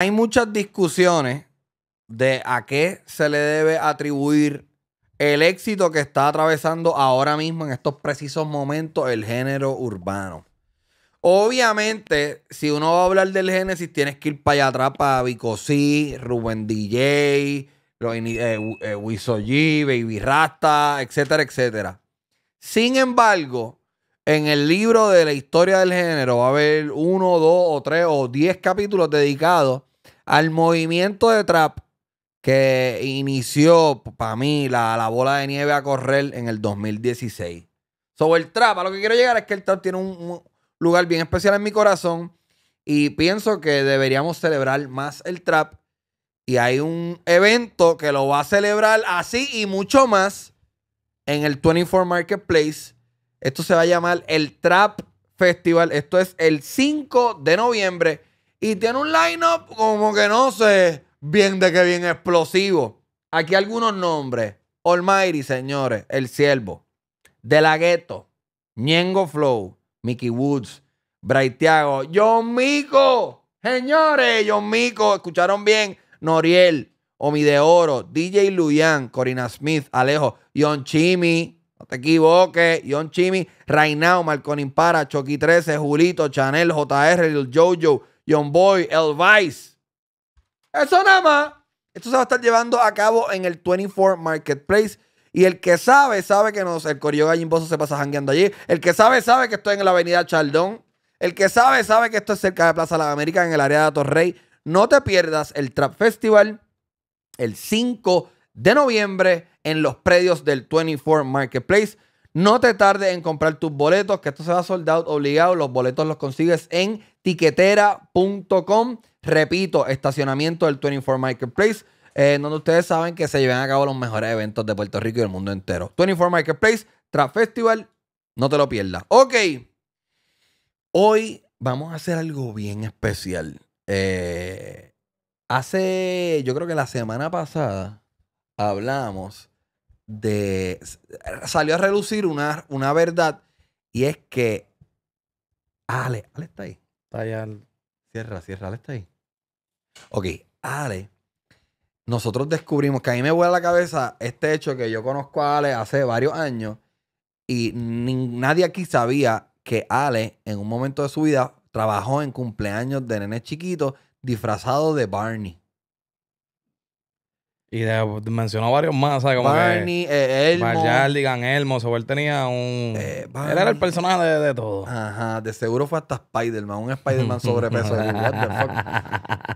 Hay muchas discusiones de a qué se le debe atribuir el éxito que está atravesando ahora mismo en estos precisos momentos el género urbano. Obviamente, si uno va a hablar del Génesis, tienes que ir para allá atrás para Vicosí, Rubén DJ, eh, eh, Baby Rasta, etcétera, etcétera. Sin embargo, en el libro de la historia del género va a haber uno, dos o tres o diez capítulos dedicados al movimiento de trap que inició para mí la, bola de nieve a correr en el 2016. Sobre el trap, a lo que quiero llegar es que el trap tiene un, un lugar bien especial en mi corazón y pienso que deberíamos celebrar más el trap. Y hay un evento que lo va a celebrar así y mucho más en el 24 Marketplace. Esto se va a llamar el Trap Festival. Esto es el 5 de noviembre. Y tiene un line-up como que no sé bien de qué bien explosivo. Aquí algunos nombres. Almighty, señores. El Siervo. De la Gueto, Ñengo Flow. Mickey Woods. Bright Thiago. John Mico. Señores, John Mico. Escucharon bien. Noriel. Omi de Oro. DJ Luyan. Corina Smith. Alejo. John Chimi. No te equivoques. John Chimi, Reinao, Marconi Impara, Choqui 13, Julito, Chanel, JR, Jojo, John Boy, El Vice. Eso nada más. Esto se va a estar llevando a cabo en el 24 Marketplace. Y el que sabe, sabe que nos, el Corillo Gallimboso se pasa jangueando allí. El que sabe, sabe que estoy en la avenida Chaldón. El que sabe, sabe que esto es cerca de Plaza de América en el área de Torrey. No te pierdas el Trap Festival el 5 de noviembre en los predios del 24 Marketplace. No te tardes en comprar tus boletos, que esto se va a out obligado. Los boletos los consigues en tiquetera.com. Repito, estacionamiento del 24 Marketplace. Eh, en donde ustedes saben que se llevan a cabo los mejores eventos de Puerto Rico y del mundo entero. 24 Marketplace, Trap Festival, no te lo pierdas. Ok, hoy vamos a hacer algo bien especial. Eh, hace, yo creo que la semana pasada hablamos de... Salió a relucir una, una verdad y es que... Ale, Ale está ahí. Está Cierra, cierra, Ale está ahí. Ok, Ale. Nosotros descubrimos que a mí me a la cabeza este hecho que yo conozco a Ale hace varios años y nadie aquí sabía que Ale, en un momento de su vida, trabajó en cumpleaños de nene chiquito, disfrazado de Barney. Y mencionó varios más, ¿sabes? Como Barney, que, Barney eh, Elmo. Elmo. se él tenía un. Eh, era el personaje de, todo. Ajá, de seguro fue hasta Spider-Man, un Spider-Man sobrepeso.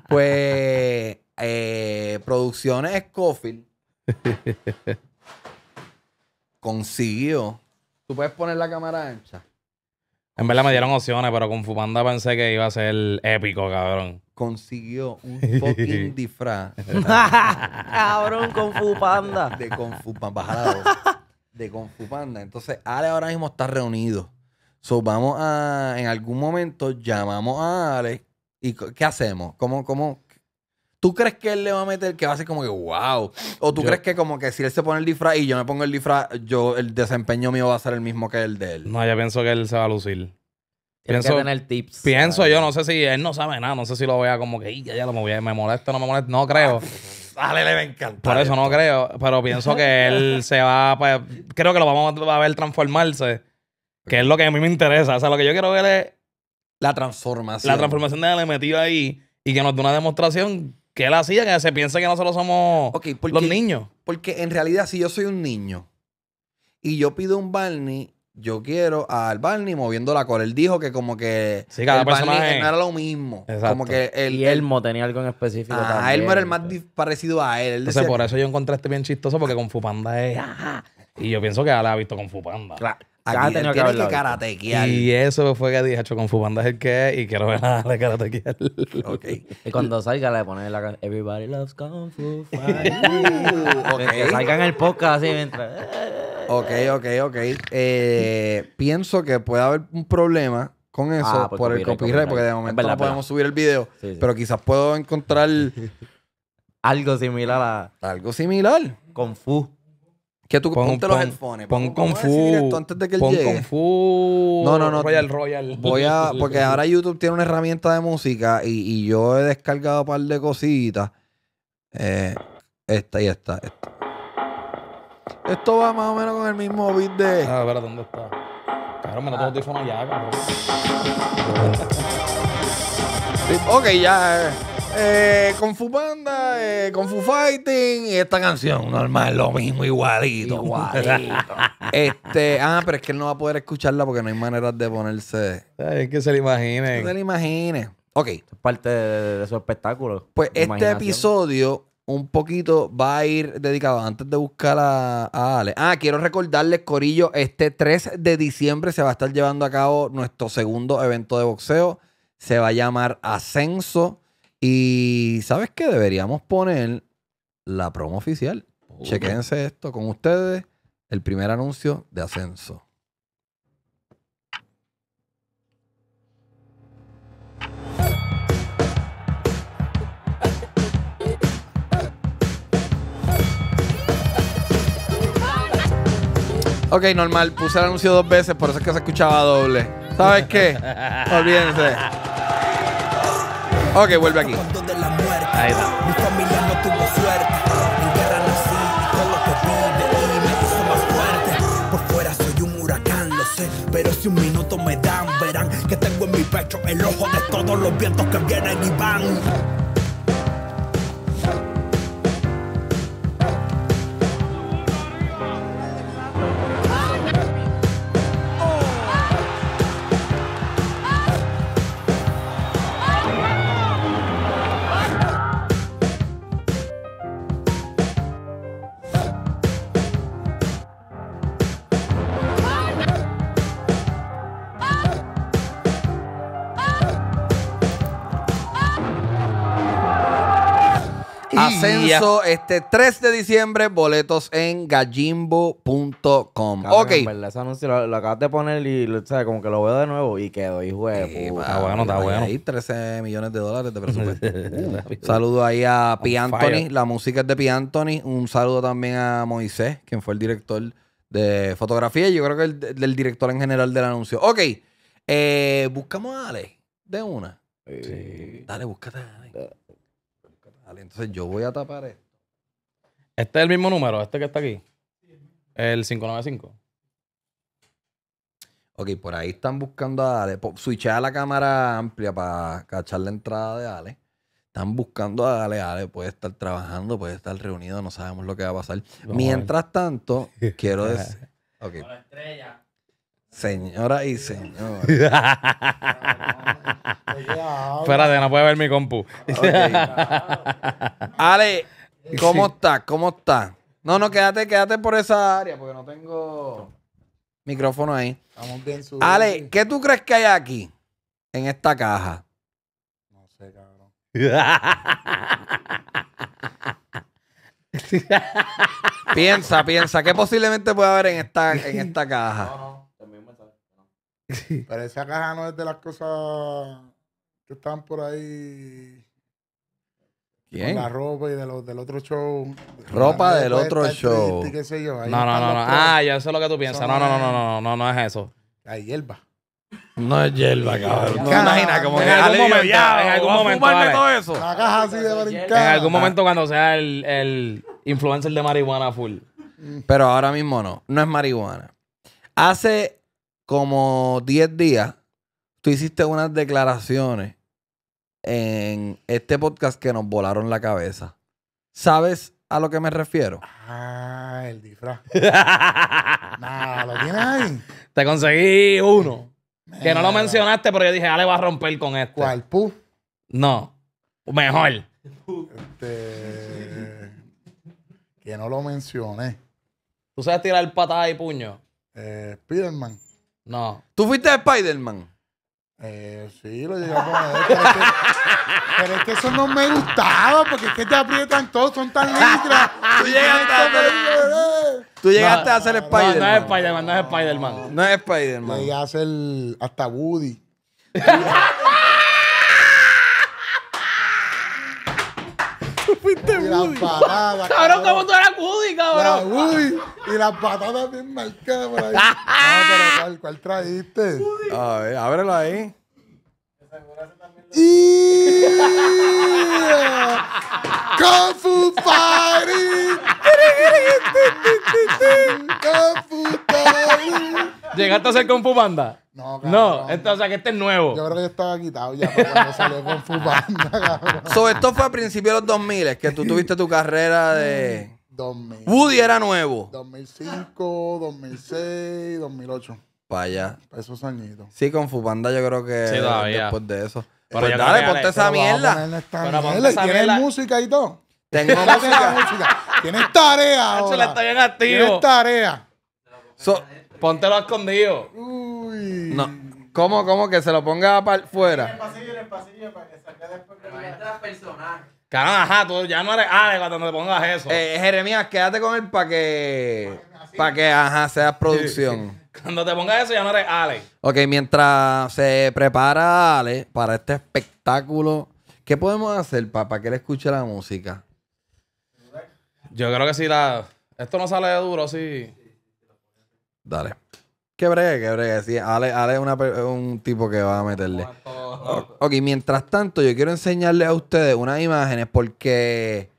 Pues. Eh, producciones Scofield consiguió. ¿Tú puedes poner la cámara ancha? En verdad me dieron opciones, pero con Fupanda pensé que iba a ser épico, cabrón consiguió un fucking disfraz. Cabrón, con Panda De Confu Panda, De Confu Panda. Entonces, Ale ahora mismo está reunido. So, vamos a. En algún momento llamamos a Ale. ¿Y qué hacemos? ¿Cómo, cómo, ¿Tú crees que él le va a meter que va a ser como que wow? ¿O tú crees que como que si él se pone el disfraz y yo me pongo el disfraz, yo el desempeño mío va a ser el mismo que el de él? No, ya pienso que él se va a lucir pienso, que tener tips. Pienso yo, no sé si él no sabe nada, no sé si lo vea como que ya, ya lo me, me molesta, no me molesta, no creo. Dale, le a encantar. Por eso no creo, pero pienso que él se va, pues, creo que lo vamos a ver transformarse, que es lo que a mí me interesa. O sea, lo que yo quiero ver es... La transformación. La transformación de él metido ahí y que nos dé una demostración que él hacía, que se piense que nosotros somos los niños. Porque en realidad, si yo soy un niño y yo pido un Barney yo quiero a Al Barney moviendo la cola. Él dijo que como que sí, cada el no era lo mismo. Como que el, y Elmo tenía algo en específico ah, Elmo era el más parecido a él. él Entonces, por eso yo encontré este bien chistoso porque con Fupanda es... Y yo pienso que la ha visto con Fupanda. Claro. Aquí tiene que karatequear. Y eso fue que dije, hecho, con Fupanda es el que es y quiero ver a de karatequear. Y cuando salga le poner la canción Everybody loves Kung Fu okay. Que salga en el podcast así mientras... Ok, ok, ok. Eh, pienso que puede haber un problema con ah, eso por, el copyright, porque de momento no podemos subir el video. Pero quizás puedo encontrar. algo similar a. Algo similar. Kung Fu. Que tú ponte los headphones. Pon, pon Kung Fu. Antes de que él Kung Fu. No, no, no. Royal Royal. Voy a. Porque ahora YouTube tiene una herramienta de música y, yo he descargado un par de cositas. Eh, esta y esta. esta. Esto va más o menos con el mismo beat de. Ah, ver, ¿dónde está? Claro, me lo tengo teléfono ya, cabrón. ok, ya. Eh, eh, Kung Fu Panda, eh, Fu Fighting y esta canción normal, lo mismo, igualito. Igualito. este, ah, pero es que él no va a poder escucharla porque no hay manera de ponerse. es que se le imagine. se le imagine. Ok. Es parte de, su espectáculo. Pues este episodio un poquito va a ir dedicado antes de buscar a, Ale. Ah, quiero recordarles, Corillo, este 3 de diciembre se va a estar llevando a cabo nuestro segundo evento de boxeo. Se va a llamar Ascenso. Y ¿sabes qué? Deberíamos poner la promo oficial. Chequense esto con ustedes. El primer anuncio de Ascenso. okay normal, puse el anuncio dos veces, por eso que se escuchaba doble. ¿Sabes qué? Olvídense. okay vuelve aquí. Ahí está. Mi familia no tuvo suerte. En guerra nací y todo lo que vive y me hizo más fuerte. Por fuera soy un huracán, lo sé. Pero si un minuto me dan, verán que tengo en mi pecho el ojo de todos los vientos que vienen y van. Ascenso, este 3 de diciembre, boletos en gallimbo.com. Ok. verdad, ese anuncio lo, acabaste de poner y como que lo veo de nuevo y quedo, hijo de Está bueno, está bueno. 13 millones de dólares de presupuesto. saludo ahí a P. Anthony, la música es de P. Anthony. Un saludo también a Moisés, quien fue el director de fotografía yo creo que el del director en general del anuncio. Ok, eh, buscamos a Ale de una. Sí. Dale, búscate a entonces yo voy a tapar esto. Este es el mismo número, este que está aquí. El 595. Ok, por ahí están buscando a Ale. a la cámara amplia para cachar la entrada de Ale. Están buscando a Ale. Ale puede estar trabajando, puede estar reunido, no sabemos lo que va a pasar. Mientras tanto, quiero decir. estrella. Señora y señor. Espérate, no puede ver mi compu. Ale, ¿cómo está? estás? ¿Cómo está? No, no, quédate, quédate por esa área porque no tengo micrófono ahí. Estamos bien Ale, ¿qué tú crees que hay aquí? En esta caja. No sé, cabrón. piensa, piensa. ¿Qué posiblemente puede haber en esta, en esta caja? No, no. Pero esa caja no es de las cosas que están por ahí. ¿Quién? Con la ropa y de del otro show. Ropa del otro show. no, no, no, no. Ah, ya sé lo que tú piensas. No, no, no, no, no, no, no es eso. Hay hierba. No es hierba, cabrón. imagina como en algún momento, en algún momento En algún momento cuando sea el, el influencer de marihuana full. Mm. Pero ahora mismo no, no es marihuana. Hace como 10 días, tú hiciste unas declaraciones en este podcast que nos volaron la cabeza. ¿Sabes a lo que me refiero? Ah, el disfraz. Nada, lo tienes ahí. Te conseguí uno. Que no lo mencionaste, pero yo dije, ah, le va a romper con esto. ¿Cuál? ¿Puf? No. Mejor. Este... Que no lo mencioné. ¿Tú sabes tirar patada y puño? Eh, Spiderman. No. ¿Tú fuiste a Spider-Man? Eh, sí, lo llegué a ver. Pero es, que, pero es que eso no me gustaba, porque es que te aprietan todos, son tan litras. Tú llegaste a ser eh". ¿tú no, Spider-Man. No, no es Spider-Man, no es Spider-Man. No es Spider-Man. Llegué a ser hasta Woody. y las patadas, Cabrón, como tú eras Woody, cabrón. La y las patadas bien marcadas por ahí. ah, pero ¿cuál, cuál trajiste? A ver, ábrelo ahí. Y... Kung Fu Party. Kung Fu ¿Llegaste a ser Kung Fu Banda? No, cabrón. No, esto, o sea que este es nuevo. Yo creo que estaba quitado ya cuando salió con Fubanda, cabrón. So, esto fue a principios de los 2000 que tú tuviste tu carrera de. 2000. Mm, Woody era nuevo. 2005, 2006, 2008. Para allá. Esos añitos. Sí, con Fubanda yo creo que sí, después de eso. Pero pues dale, ponte esa mierda. Pero Tienes música y todo. Tengo música. música. Tienes tarea. Ahora. Está bien activo. Tienes tarea. Ponte póntelo escondido. Uh. No. ¿Cómo, cómo? Que se lo ponga para fuera. En el pasillo, en el pasillo, para ajá, tú ya no eres Ale cuando te pongas eso. Eh, Jeremías, quédate con él para que. Para que, ajá, seas producción. Cuando te pongas eso ya no eres Ale. Ok, mientras se prepara Ale para este espectáculo, ¿qué podemos hacer para que él escuche la música? Yo creo que si la. Esto no sale de duro, sí. Dale. Qué brega, qué brega. Sí, Ale, es un tipo que va a meterle. ok, mientras tanto, yo quiero enseñarle a ustedes unas imágenes porque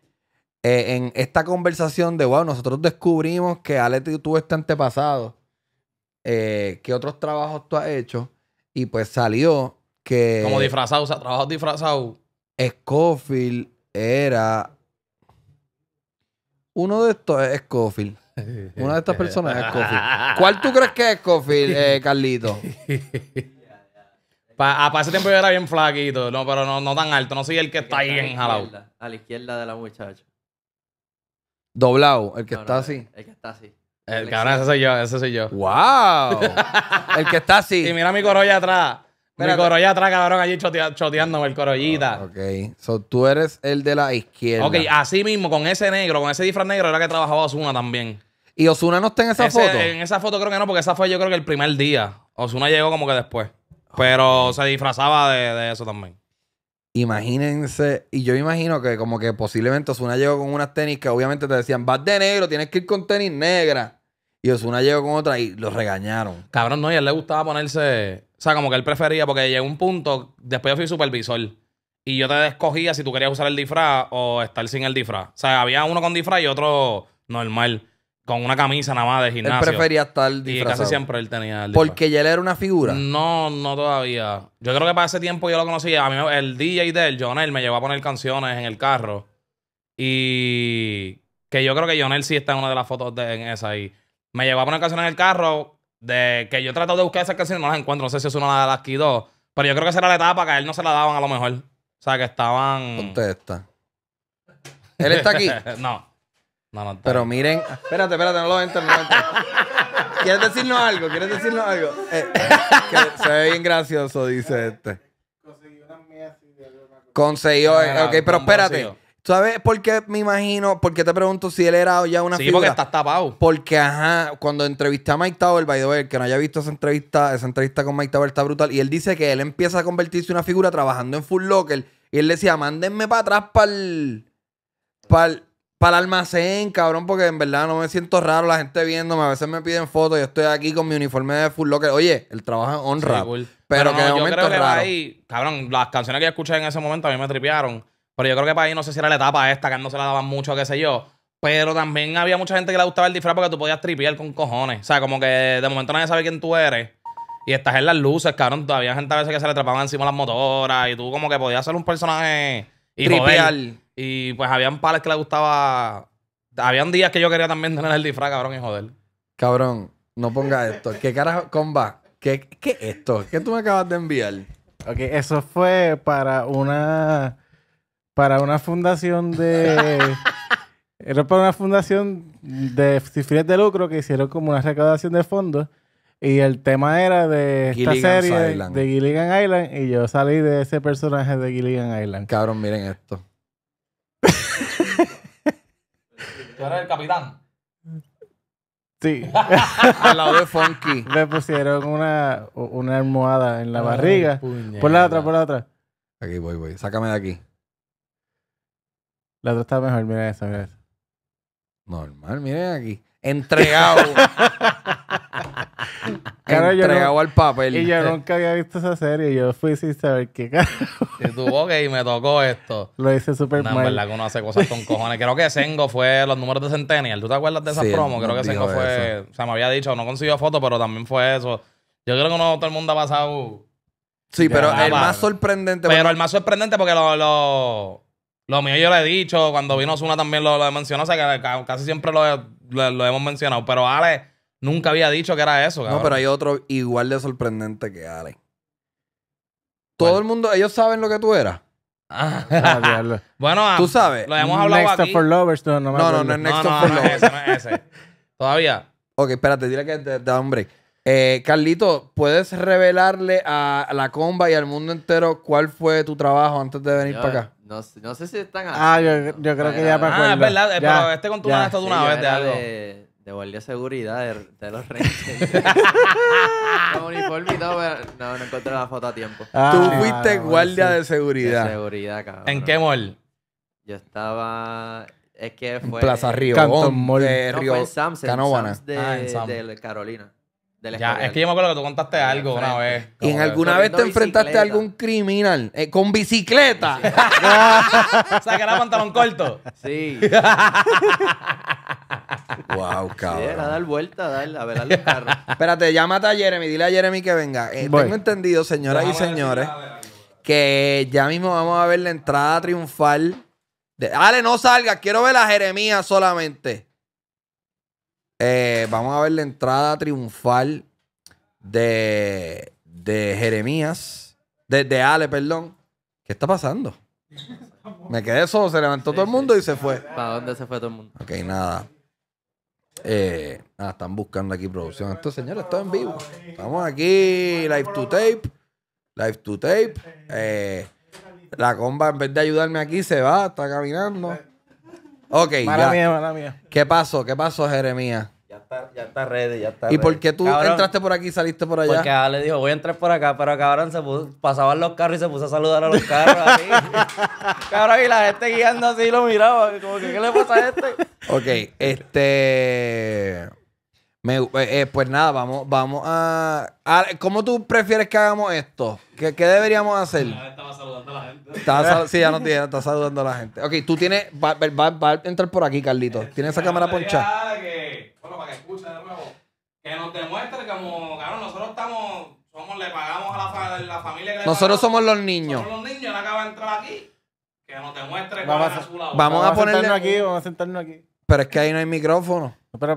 eh, en esta conversación de wow, nosotros descubrimos que Ale tuvo este antepasado. que eh, ¿Qué otros trabajos tú has hecho? Y pues salió que. Como disfrazado, o sea, trabajos disfrazados. Scofield era. Uno de estos es Scofield. Una de estas personas es ¿Cuál tú crees que es Coffee eh, Carlito? para ah, ese tiempo yo era bien flaquito, no, pero no, tan alto. No soy el que está ahí en jalado A la izquierda de la muchacha. Doblado, el que está así. El que está así. El cabrón, ese soy yo, ese soy yo. ¡Wow! el que está así. Y mira mi corolla atrás. Mi corolla atrás, cabrón, allí choteándome el corollita. ok. So, tú eres el de la izquierda. Ok, así mismo, con ese negro, con ese disfraz negro, era que trabajaba Osuna también. ¿Y Osuna no está en esa foto? En esa foto creo que no, porque esa fue yo creo que el primer día. Osuna llegó como que después. Pero se disfrazaba de, eso también. Imagínense, y yo imagino que como que posiblemente Osuna llegó con unas tenis que obviamente te decían, vas de negro, tienes que ir con tenis negras. Y una llegó con otra y lo regañaron. Cabrón, no, y a él le gustaba ponerse. O sea, como que él prefería, porque llegó un punto, después yo fui supervisor. Y yo te escogía si tú querías usar el disfraz o estar sin el disfraz. O sea, había uno con disfraz y otro normal. Con una camisa nada más de gimnasio. Él prefería estar disfrazado. Y casi siempre él tenía el disfraz. ¿Porque ya él era una figura? No, no todavía. Yo creo que para ese tiempo yo lo conocía. A mí el DJ de él, Jonel, me llevó a poner canciones en el carro. Y... Que yo creo que Jonel sí está en una de las fotos de, en esa ahí. Me llegó a poner canciones en el carro de que yo he tratado de buscar esas canciones no las encuentro. No sé si es una de las que dos. Pero yo creo que será la etapa que a él no se la daban a lo mejor. O sea, que estaban... Contesta. ¿Él está aquí? no. No, no Pero miren... Espérate, espérate, no lo entren, no lo ¿Quieres decirnos algo? ¿Quieres decirnos algo? Eh, se ve bien gracioso, dice este. Conseguí una mía así de... Consiguió, ok, pero espérate. ¿Sabes por qué me imagino? ¿Por qué te pregunto si él era ya una sí, porque está tapado. Porque, ajá, cuando entrevisté a Mike Tower, by que no haya visto esa entrevista, esa entrevista con Mike Tower está brutal. Y él dice que él empieza a convertirse en una figura trabajando en Full Locker. Y él decía, mándenme para atrás para el, para el, almacén, cabrón, porque en verdad no me siento raro la gente viéndome. A veces me piden fotos, yo estoy aquí con mi uniforme de Full Locker. Oye, él trabaja honra. pero, no, momento raro. Ahí, cabrón, las canciones que yo escuché en ese momento a mí me tripearon. Pero yo creo que para ahí no sé si era la etapa esta, que no se la daban mucho, qué sé yo. Pero también había mucha gente que le gustaba el disfraz porque tú podías tripear con cojones. O sea, como que de momento nadie sabe quién tú eres. Y estás en las luces, cabrón. Todavía gente a veces que se le atrapaban encima las motoras. Y tú como que podías ser un personaje y tripear. Y pues habían pales que le gustaba. Habían días que yo quería también tener el disfraz, cabrón, y joder. Cabrón, no ponga esto. ¿Qué carajo? Comba, ¿qué, es esto? ¿Qué tú me acabas de enviar? Ok, eso fue para una para una fundación de. era para una fundación de sin de lucro que hicieron como una recaudación de fondos. Y el tema era de esta serie de Gilligan Island. Y yo salí de ese personaje de Gilligan Island. Cabrón, miren esto. Tú eres el capitán. Sí. Al lado de Funky. Me pusieron una, almohada en la barriga. Por la otra, por la otra. Aquí voy, voy. Sácame de aquí. La otra está mejor, mira esa, mira Normal, miren aquí. Entregado. entregado al papel. Y yo nunca había visto esa serie. Yo fui sin saber qué carajo. Y que y me tocó esto. Lo hice súper No, en verdad que uno hace cosas con cojones. Creo que Sengo fue los números de Centennial. ¿Tú te acuerdas de esa promo? Creo que Sengo fue. O sea, me había dicho, no consiguió foto, pero también fue eso. Yo creo que no todo el mundo ha pasado. Sí, pero el más sorprendente. Pero el más sorprendente porque los... lo- lo mío yo le he dicho, cuando vino Suna también lo, lo mencionado o sea que casi siempre lo, hemos mencionado, pero Ale nunca había dicho que era eso. No, pero hay otro igual de sorprendente que Ale. Todo el mundo, ellos saben lo que tú eras. Ah. Ah, bueno, ah, tú sabes. Lo hemos hablado for Lovers, no, no, no, es Next for Lovers. Todavía. Ok, espérate, dile que te da un Eh, Carlito, ¿puedes revelarle a la comba y al mundo entero cuál fue tu trabajo antes de venir para acá? No, no sé si están Ah, yo, yo creo que ya me acuerdo. Ah, es verdad. pero este con tu mano está de una vez de algo. De, de guardia de seguridad de, los Rangers. Con uniforme y todo, pero no, no encontré la foto a tiempo. Ah, Tú fuiste guardia de seguridad. De seguridad, cabrón. ¿En qué mall? Yo estaba... Es que fue... En Plaza Río. Cantón Mall de no, Fue en Sam's, en Sam's de, ah, en Sam. de Carolina ya, es que yo me acuerdo que tú contaste algo una vez. ¿Y en alguna vez te enfrentaste a algún criminal eh, con bicicleta? o sea, pantalón corto. Sí. wow, cabrón. Era dar vuelta, dar, a ver al carro. Espérate, llámate a Jeremy, dile a Jeremy que venga. Eh, tengo entendido, señoras y señores, que ya mismo vamos a ver la entrada triunfal. De... Dale, no salga quiero ver a Jeremías solamente. Eh, vamos a ver la entrada triunfal de, Jeremías, de, Ale, perdón. ¿Qué está pasando? Me quedé solo, se levantó todo el mundo y se fue. ¿Para dónde se fue todo el mundo? Ok, nada. Eh, están buscando aquí producción. Esto, señores, está en vivo. Estamos aquí, live to tape. Live to tape. Eh, la comba, en vez de ayudarme aquí, se va, está caminando. Ok, mala mía. ¿Qué pasó? ¿Qué pasó, Jeremías? Ya está, ya está ready, ya está ¿Y por qué tú entraste por aquí y saliste por allá? Porque ah, le dijo, voy a entrar por acá, pero cabrón, se puso, pasaban los carros y se puso a saludar a los carros ahí. cabrón, y la gente guiando así lo miraba, como que, ¿qué le pasa a este? ok, este... Me, eh, eh, pues nada, vamos, vamos a, ¿Cómo tú prefieres que hagamos esto? ¿Qué, qué deberíamos hacer? estaba saludando a la gente. sí, ya no tiene, está saludando a la gente. Ok, tú tienes... Va, va, va a entrar por aquí, Carlito. ¿Tienes esa cámara ponchada? que de nuevo, que nos demuestre como, nosotros estamos, somos, le pagamos a la, familia que le Nosotros somos los niños. los niños, él acaba de entrar aquí. Que nos demuestre que vamos, a su lado. Vamos, a ponerle... Sentarnos aquí, vamos a sentarnos aquí. Pero es que ahí no hay micrófono. para,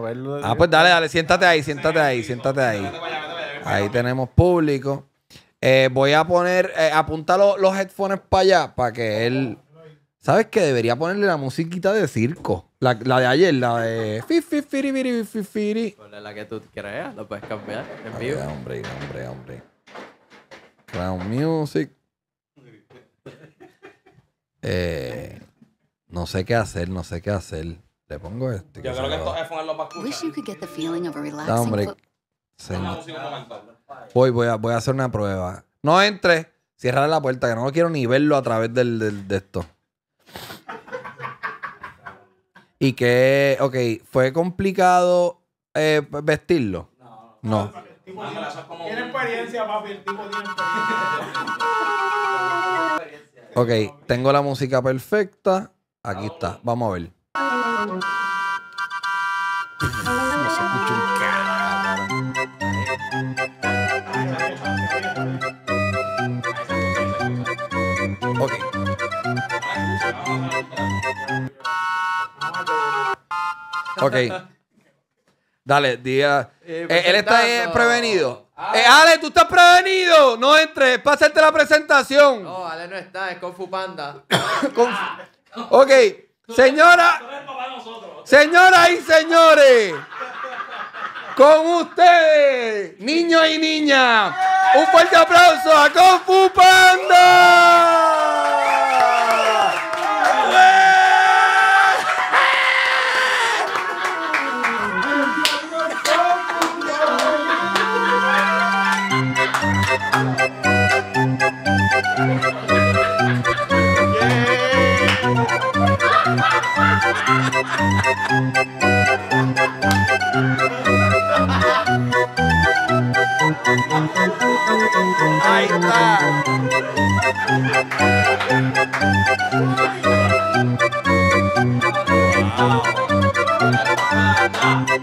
verlo. Ah, pues dale, dale, siéntate ahí, siéntate ahí, siéntate ahí. Ahí tenemos público. Eh, voy a poner, eh, apunta los headphones para allá para que él ¿Sabes qué? Debería ponerle la musiquita de circo. La, de ayer, la de. Ponle la que tú creas, lo puedes cambiar en vivo. hombre, hombre, hombre. Crown Music. Eh, no sé qué hacer, no sé qué hacer. Le pongo este. Yo creo que estos iPhones los hombre. Voy, voy a, voy a hacer una prueba. No entre. Cierra la puerta, que no quiero ni verlo a través del, del de esto. Y que, ok, ¿fue complicado eh, vestirlo? No. No. no, tiene, experiencia, papi. El tipo tiene experiencia. ok, tengo la música perfecta. Aquí está. Vamos a ver. Ok. Dale, diga. Eh, eh, él está prevenido. Ah. Eh, Ale. tú estás prevenido. No entres, pásate la presentación. No, Ale no está, es Kung Panda. ok, señora. Señoras y señores, con ustedes, niños y niñas, un fuerte aplauso a Kung Panda. Ai ta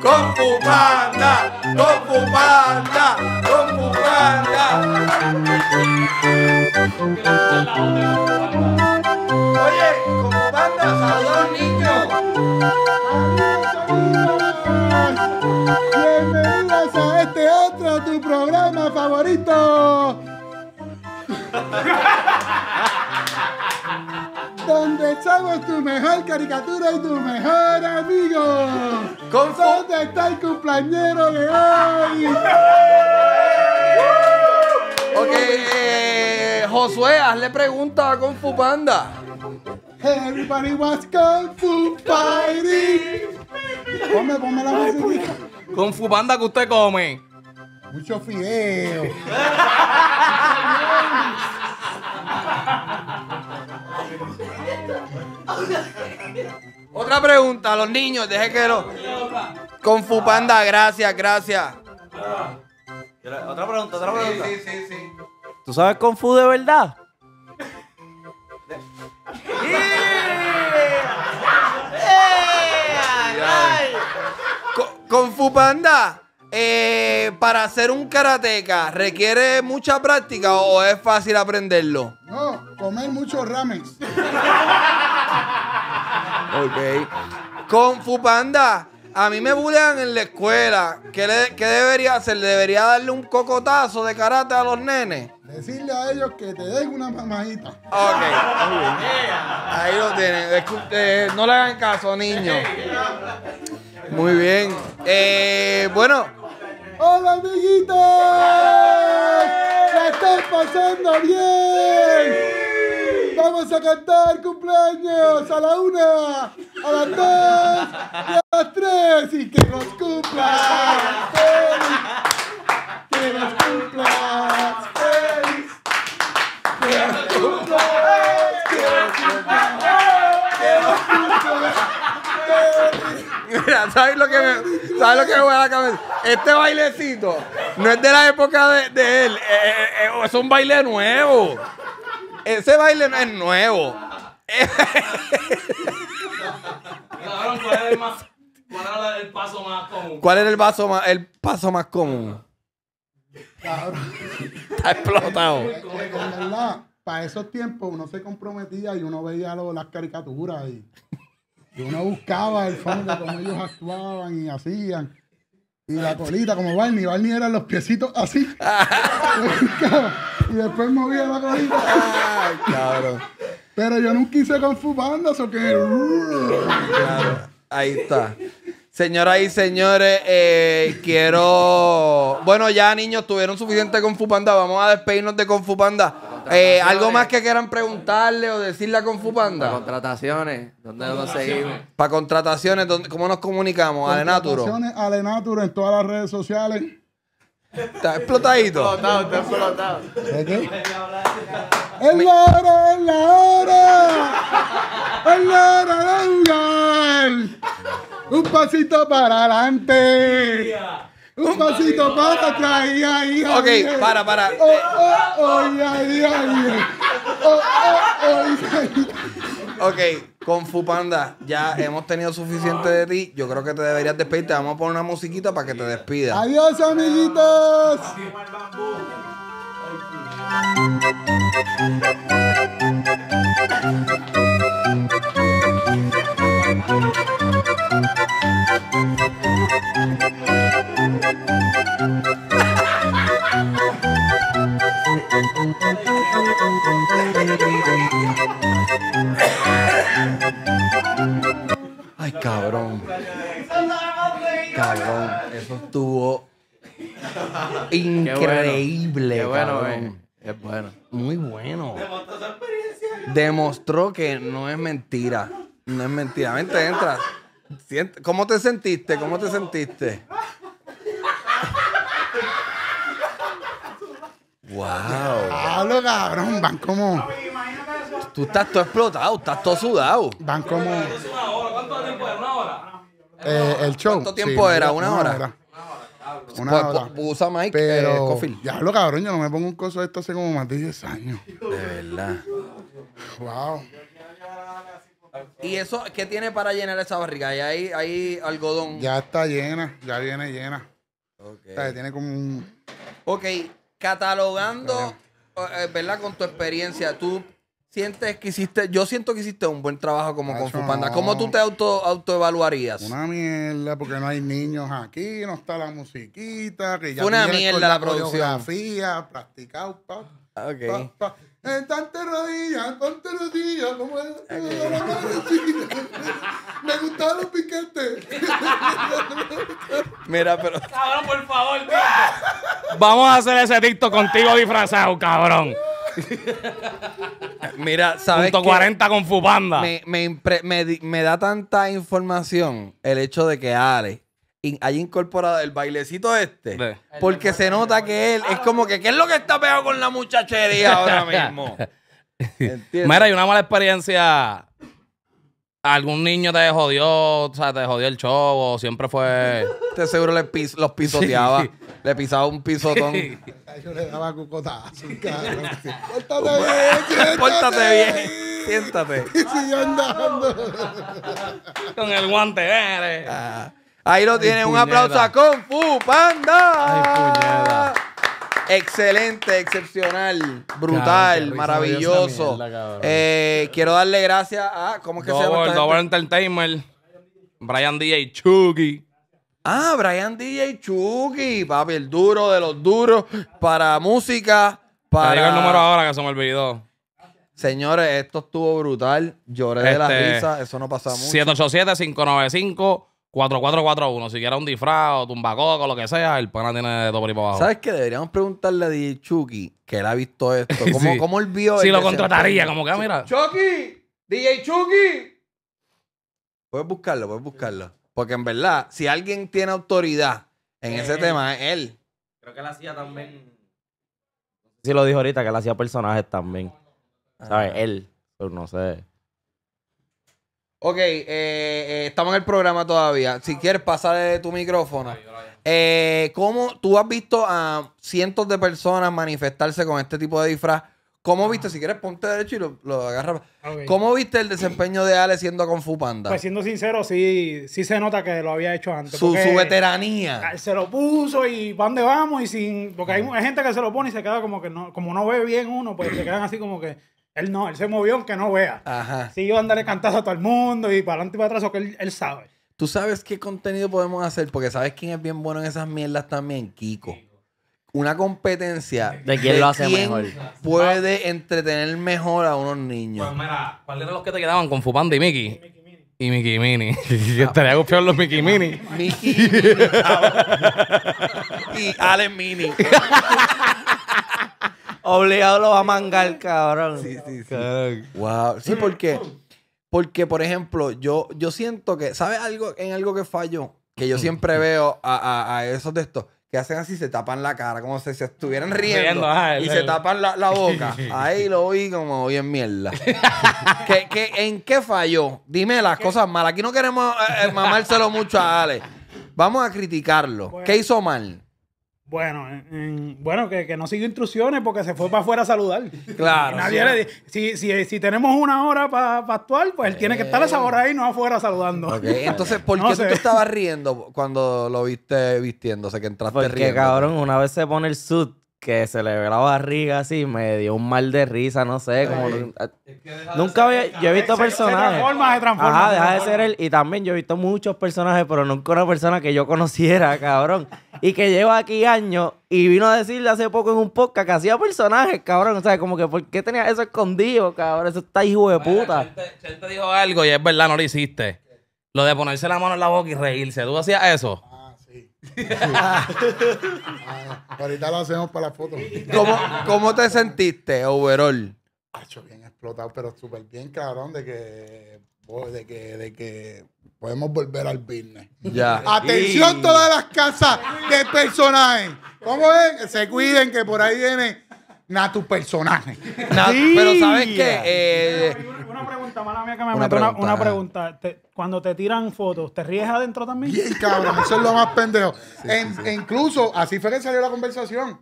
Kung Fu Panda Kung Fu Panda Kung Fu Panda Bienvenidos a este otro, tu programa favorito. donde estamos tu mejor caricatura y tu mejor amigo. ¿Dónde está el cumpleañero de hoy? ok, eh, Josué, hazle pregunta a ConfuPanda. Panda. Everybody was Kung Fu Fighting. Come, come la musiquita. Kung Fu Panda que usted come. Mucho fideo. Otra pregunta, los niños, deje que lo. Con gracias, gracias. Otra pregunta, otra pregunta. Sí, sí, sí. ¿Tú sabes Kung Fu de verdad? Con Fupanda, eh, para hacer un karateca, ¿requiere mucha práctica o es fácil aprenderlo? No, comer muchos ramen. ok. Con Fupanda, a mí me bulean en la escuela. ¿Qué, debería hacer? ¿Debería darle un cocotazo de karate a los nenes? Decirle a ellos que te den una mamajita. Ok. Ahí lo tienen. no le hagan caso, niño. Muy bien. Eh, bueno. ¡Hola, amiguitos! ¿Se están pasando bien! Vamos a cantar cumpleaños a la una, a las dos a las tres. Y que nos cumplas Que nos cumplas feliz. Que nos cumplas, que nos Mira, ¿sabes lo que me, que voy a la cabeza? Este bailecito no es de la época de, él, es eh, eh, eh, un baile nuevo. Ese baile no es nuevo. ¿cuál era el paso más común? ¿Cuál era el, paso más, común? Está explotado. para esos tiempos uno se comprometía y uno veía las caricaturas y, y uno buscaba el fondo de cómo ellos actuaban y hacían. Y la colita como Barney. Barney eran los piecitos así. y después movía la colita. Ay, Pero yo nunca hice con Fubanda, eso que. Ahí está. Señoras y señores, eh, quiero. Bueno, ya niños, tuvieron suficiente con Fupanda. Vamos a despedirnos de con Fupanda. Eh, ¿Algo más que quieran preguntarle o decirle a Confupanda? Para contrataciones, ¿dónde nos seguimos? Para contrataciones, ¿cómo nos comunicamos? Alenaturo. Contrataciones, Alenaturo en todas las redes sociales. Está explotadito. Explotado, está explotado. ¡Es la hora, es la hora! ¡Es la hora ¡Un pasito para adelante! Un pasito para atrás, ahí, Ok, para, para. Ok, con Fupanda, ya hemos tenido suficiente de ti. Yo creo que te deberías despedir Te Vamos a poner una musiquita para que te despidas. Adiós, amiguitos. Increíble. es bueno. Muy bueno. Demostró que no es mentira. No es mentira. Vente, entra. ¿Cómo te sentiste? ¿Cómo te sentiste? wow. Hablo, cabrón. Van como. Tú estás todo explotado, estás todo sudado. Van como. ¿Cuánto tiempo era? ¿Una eh, el show. ¿Cuánto tiempo era? ¿Una, hora. Pues, Una pues, pues, Usa Mike eh, pero, Ya lo cabrón, yo no me pongo un coso de esto hace como más de 10 años. De verdad. Wow. ¿Y eso qué tiene para llenar esa barriga? ahí hay, algodón? Ya está llena, ya viene llena. Okay. tiene como un... Ok, catalogando, eh, eh, ¿verdad? Con tu experiencia, tú sientes que hiciste, yo siento que hiciste un buen trabajo como con Fupanda. ¿Cómo tú te auto autoevaluarías? Una mierda, porque no hay niños aquí, no está la musiquita, que ya una mierda la, producción. practicado, pa, ah, okay. pa, En tantas rodillas, tantas rodillas, como es. Me gustaban los piquetes. Mira, pero. Cabrón, por favor, ah. Vamos a hacer ese dicto contigo disfrazado, cabrón. Mira, ¿sabes Punto 40 con Fupanda. Me, da tanta información el hecho de que Ale haya incorporado el bailecito este. Porque se nota que él es como que, ¿qué es lo que está pegado con la muchachería ahora mismo? Mira, hay una mala experiencia. Algún niño te jodió, o sea, te jodió el show, siempre fue. Te seguro le los pisoteaba le pisaba un pisotón. Yo le daba cucotazo. Pórtate bien, pórtate bien. Siéntate. Y siguió andando. Con el guante verde. Ah. ahí lo tiene. Un aplauso a Kung Fu Panda. Excelente, excepcional, brutal, maravilloso. eh, quiero darle gracias a. ¿Cómo es que se llama? Entertainment, Brian DJ Chucky. Ah, Brian DJ Chucky, papi, el duro de los duros para música. Para... Te el número ahora que se me olvidó. Señores, esto estuvo brutal. Lloré de la este, risa. Eso no pasa mucho. 787-595-4441. Si quiera un disfraz o tumbacoco, lo que sea, el pana tiene todo por abajo. ¿Sabes qué? Deberíamos preguntarle a DJ Chucky que él ha visto esto. ¿Cómo, cómo Si lo contrataría, como que, ah, mira. ¡Chucky! ¡DJ Chucky! Puedes buscarlo, puedes buscarlo. Porque en verdad, si alguien tiene autoridad en ese eh. tema, es él. Creo que la hacía también. Si lo dijo ahorita, que la hacía personajes también. Ah. ¿Sabes? Él. no sé. Ok, eh, eh, estamos en el programa todavía. Si quieres, pasa de tu micrófono. ¿Cómo tú has visto a cientos de personas manifestarse con este tipo de disfraz? ¿Cómo viste? Si quieres, ponte derecho y lo, agarra. ¿Cómo viste el desempeño de Ale siendo con Fu Panda? Pues siendo sincero, sí, sí se nota que lo había hecho antes. Su, veteranía. Ah, se lo puso y ¿para dónde vamos? Y sin. Porque hay, gente que se lo pone y se queda como que no, como no ve bien uno, pues se quedan así como que. Él no, él se movió aunque no vea. Ajá. Sí, yo andaré cantazo a todo el mundo y para adelante y para atrás, o que él, sabe. ¿Tú sabes qué contenido podemos hacer? Porque sabes quién es bien bueno en esas mierdas también, Kiko una competencia de quién lo hace mejor. Puede entretener mejor a unos niños. Pues mira, ¿cuáles eran los que te quedaban con Fupanda y Mickey? Y Mickey Mini. Yo estaría ah. confiado los Mickey Mini. Mickey Mini. y Ale Mini. Obligado lo va a mangar, cabrón. Sí, sí, sí. Wow. Sí, porque, mm. porque por ejemplo, yo, yo siento que, ¿sabes algo en algo que fallo? Que yo mm. siempre veo a, a, a esos de estos que hacen así, se tapan la cara, como si se estuvieran riendo, y se tapan la, boca. Ahí lo vi como hoy en mierda. en qué falló? Dime las cosas malas. Aquí no queremos eh, eh, mamárselo mucho a Ale. Vamos a criticarlo. ¿Qué hizo mal? Bueno, bueno que, que, no siguió instrucciones porque se fue para afuera a saludar. Claro. Nadie le, si, si, si, tenemos una hora para actuar, pues él tiene que estar a esa eh. hora ahí no afuera saludando. Okay. Entonces, ¿por qué tú te estabas riendo cuando lo viste vistiéndose? Que entraste riendo. Porque, cabrón, una vez se pone el sud que se le ve la barriga así, me dio un mal de risa, no sé, como... nunca había... Yo he visto personajes... Se transforma, se transforma. Ajá, deja de ser él. Y también yo he visto muchos personajes, pero nunca una persona que yo conociera, cabrón. y que lleva aquí años y vino a decirle hace poco en un podcast que hacía personajes, cabrón. O sea, como que ¿por qué tenía eso escondido, cabrón? Eso está hijo de puta. él te dijo algo y es verdad, no lo hiciste. Lo de ponerse la mano en la boca y reírse. ¿Tú hacías eso? Ah, ahorita lo hacemos para la foto. ¿Cómo, ¿Cómo, te sentiste overall? hecho bien explotado, pero súper bien, cabrón, de que, de que, que podemos volver al business. Ya. Atención todas las casas de personajes. ¿Cómo ven? Se cuiden que por ahí viene Natu personaje. Pero ¿sabes qué? Eh, una pregunta, mala que me meto una, pregunta. cuando te tiran fotos, ¿te ríes adentro también? Bien, cabrón, eso es lo más pendejo. Incluso así fue que salió la conversación.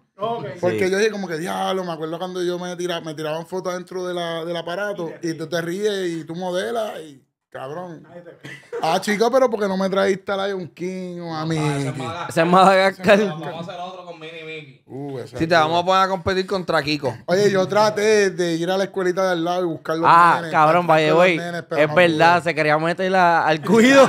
Porque yo dije como que diablo, me acuerdo cuando yo me, tiraba, me tiraban fotos adentro de la, del aparato y, y tú te ríes y tú modelas y Cabrón. Ah, chico, pero porque no me trajiste a Lion King o a mí? se ese es Madagascar. Vamos a hacer otro con Mini Mickey. Uh, te vamos a poner a competir contra Kiko. Oye, yo traté de ir a la escuelita de al lado y buscar los ah, cabrón, vaya, güey. Es verdad, se quería meter al cuido.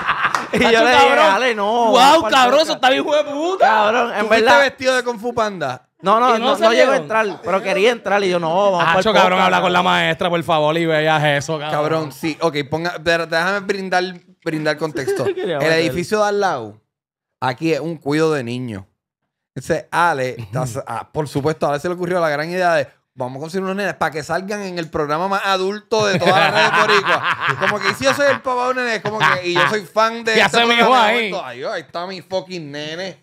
y yo le dije, dale, no. Wow, cabrón, eso está bien juego de puta. Cabrón, en verdad. vestido de Kung Panda? No, no, no, no, a entrar, pero quería entrar y yo no, vamos Acho, cabrón, habla con la maestra, por favor, y veas eso, cabrón. Cabrón, sí, ok, ponga, déjame brindar, brindar contexto. el edificio de al lado, aquí es un cuido de niños. Ese Ale, ah, por supuesto, a ver se le ocurrió la gran idea de, Vamos a conseguir unos nenes para que salgan en el programa más adulto de toda la red boricua. Como que si yo soy el papá de un nene, como que y yo soy fan de. Ya se este ahí. ahí está mi fucking nene.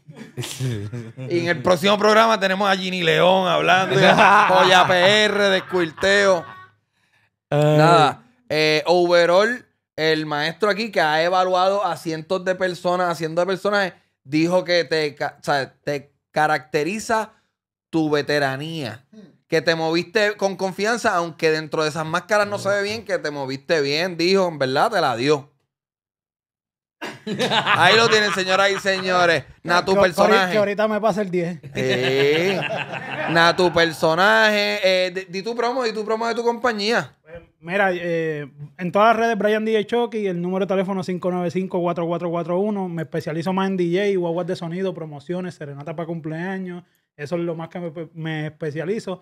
y en el próximo programa tenemos a Ginny León hablando Polla PR, de Cuirteo. Nada. Eh, overall, el maestro aquí que ha evaluado a cientos de personas, a cientos de personas, dijo que te, o sea, te caracteriza tu veteranía. Hmm que te moviste con confianza, aunque dentro de esas máscaras no se ve bien, que te moviste bien, dijo, en verdad te la dio. Ahí lo tienen, señoras y señores. Na tu personaje. Que ahorita me pasa el 10. Eh, na tu personaje. Eh, di, tu promo, di tu promo de tu compañía. Mira, eh, en todas las redes Brian DJ Chucky, el número de teléfono 595-4441. Me especializo más en DJ, guaguas de sonido, promociones, serenata para cumpleaños. Eso es lo más que me, me especializo.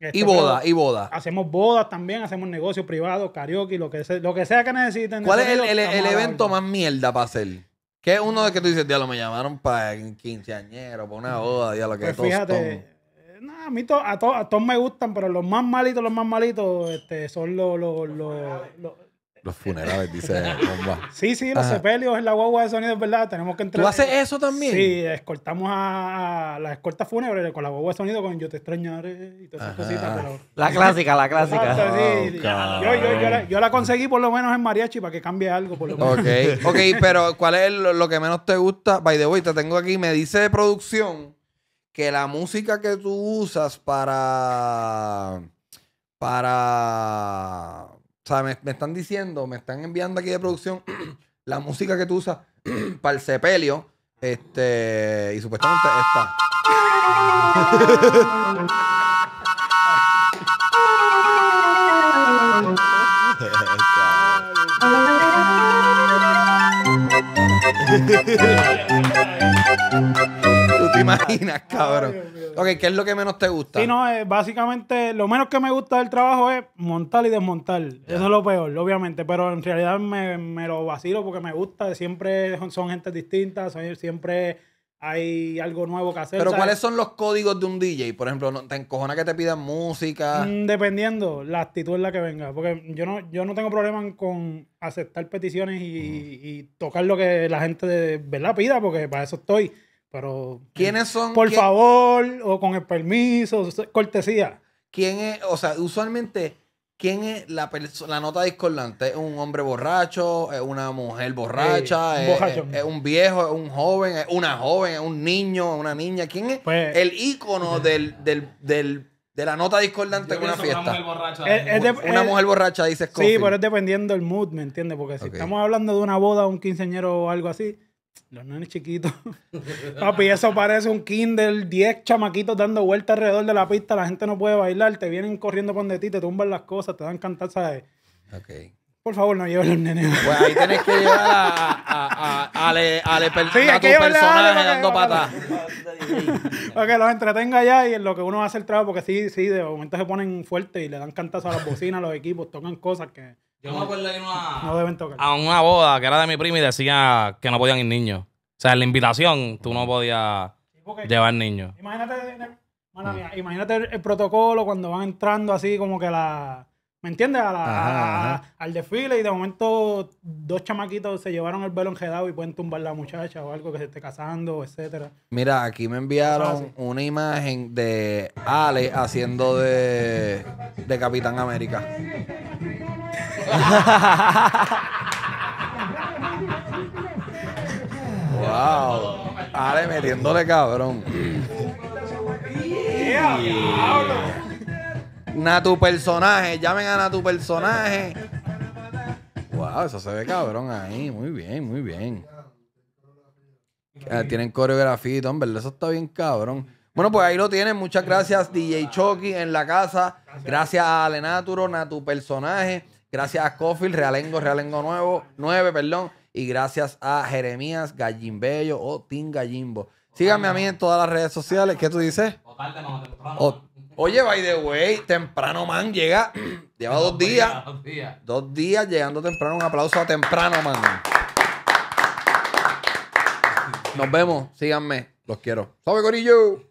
Este y bodas? y bodas? Hacemos bodas también, hacemos negocios privados, karaoke, lo que sea, lo que, sea que necesiten. ¿Cuál es el, evento más mierda para hacer? Que uno de que tú dices, diablo, me llamaron para quinceañero, para una boda, diablo, que pues fíjate, eh, a mí a, todos me gustan, pero los más malitos, los más malitos este, son los, los, los los funerales, dice Bomba. Sí, sí, los sepelios en la guagua de sonido, es verdad. Tenemos que entrar. ¿Tú haces eso también? Sí, escoltamos a, la las fúnebre con la guagua de sonido, con Yo te extrañaré y todas esas cositas. Pero... La clásica, la clásica. Oh, yo, la, conseguí por lo menos en mariachi para que cambie algo, por lo menos. Ok, ok, pero ¿cuál es lo que menos te gusta? By the way, te tengo aquí, me dice de producción que la música que tú usas para. para o sea, me, me, están diciendo, me están enviando aquí de producción la música que tú usas para el sepelio. Este, y supuestamente esta. cabrón? ¿qué es lo que menos te gusta? Sí, no, eh, básicamente lo menos que me gusta del trabajo es montar y desmontar. Eso es lo peor, obviamente, pero en realidad me, lo vacilo porque me gusta. Siempre son, gente distinta, siempre hay algo nuevo que hacer. Pero ¿cuáles son los códigos de un DJ? Por ejemplo, ¿te encojona que te pidan música? Mm, dependiendo, la actitud en la que venga. Porque yo no, yo no tengo problema con aceptar peticiones mm. y, tocar lo que la gente verdad pida, porque para eso estoy. Pero. ¿Quiénes son? Por favor, o con el permiso, cortesía. ¿Quién es? O sea, usualmente, ¿quién es la, la nota discordante? ¿Es un hombre borracho? ¿Es una mujer borracha? Eh, es, un viejo? ¿Es un joven? ¿Es una joven? ¿Es un niño? una niña? ¿Quién es pues, el ícono eh, del, del, del de la nota discordante en una fiesta. Una mujer borracha. una mujer borracha, dices. Sí, pero es dependiendo del mood, ¿me entiendes? Porque si estamos hablando de una boda, un quinceañero o algo así, los nenes chiquitos. Papi, eso parece un Kindle, 10 chamaquitos dando vueltas alrededor de la pista. La gente no puede bailar. Te vienen corriendo con de ti, te tumban las cosas, te dan cantar, ¿sabes? Por favor, no lleves los nenes. Pues ahí tienes que llevar a, a, a, a le, le tu dando patas. Para los entretenga ya y en lo que uno hace el trabajo, porque sí, sí, de momento se ponen fuertes y le dan cantazo a las bocinas, a los equipos, tocan cosas que yo me acuerdo a una boda que era de mi prima y decía que no podían ir niños. O sea, en la invitación tú no podías llevar niños. Imagínate, imagínate el, protocolo cuando van entrando así como que la... ¿Me entiendes? Al desfile y de momento dos chamaquitos se llevaron el velo enjedado y pueden tumbar la muchacha o algo que se esté casando, etcétera. Mira, aquí me enviaron una imagen de Ale haciendo de, de Capitán América wow. Ale metiéndole cabrón. Na tu personaje, llamen a tu personaje. Wow, eso se ve cabrón ahí. Muy bien, muy bien. Ah, tienen coreografía y en verdad, eso está bien cabrón. Bueno, pues ahí lo tienen. Muchas gracias, DJ Chucky, en la casa. Gracias a Ale Naturo, Natu personaje. Gracias a Cofield, Realengo, Realengo Nuevo, 9, perdón. Y gracias a Jeremías Gallimbello o Tim Gallimbo. Síganme a mí en todas las redes sociales. ¿Qué tú dices? oye, by the way, temprano man llega. lleva dos, días, Dos días. Dos días llegando temprano. Un aplauso a temprano man. Nos vemos. Síganme. Los quiero. ¡Sabe, gorillo!